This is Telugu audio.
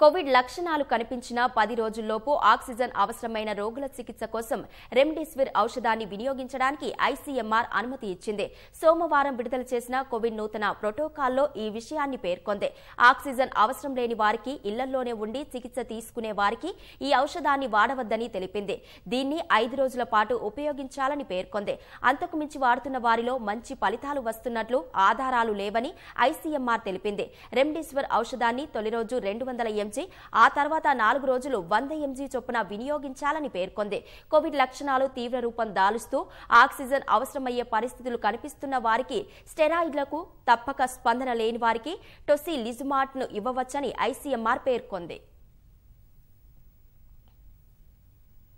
కోవిడ్ లక్షణాలు కనిపించిన పది రోజుల్లోపు ఆక్సిజన్ అవసరమైన రోగుల చికిత్స కోసం రెమ్డెసివిర్ ఔషధాన్ని వినియోగించడానికి ఐసీఎంఆర్ అనుమతి ఇచ్చింది సోమవారం విడుదల చేసిన కోవిడ్ నూతన ప్రోటోకాల్లో ఈ విషయాన్ని పేర్కొంది ఆక్సిజన్ అవసరం లేని వారికి ఇళ్లలోనే ఉండి చికిత్స తీసుకునే వారికి ఈ ఔషధాన్ని వాడవద్దని తెలిపింది దీన్ని ఐదు రోజుల పాటు ఉపయోగించాలని పేర్కొంది అంతకుమించి వాడుతున్న వారిలో మంచి ఫలితాలు వస్తున్నట్లు ఆధారాలు లేవని ఐసీఎంఆర్ తెలిపింది రెమ్డెసివిర్ ఔషధాన్ని తొలి రోజు రెండు వందల ఎంజి ఆ తర్వాత నాలుగు రోజులు వంద ఎంజీ చొప్పున వినియోగించాలని పేర్కొంది కోవిడ్ లక్షణాలు తీవ్ర రూపం దాలుస్తూ ఆక్సిజన్ అవసరమయ్యే పరిస్థితులు కనిపిస్తున్న వారికి స్టెరాయిడ్లకు తప్పక స్పందన లేని వారికి టొసిలిజుమాట్ను ఇవ్వవచ్చని ఐసీఎంఆర్ పేర్కొంది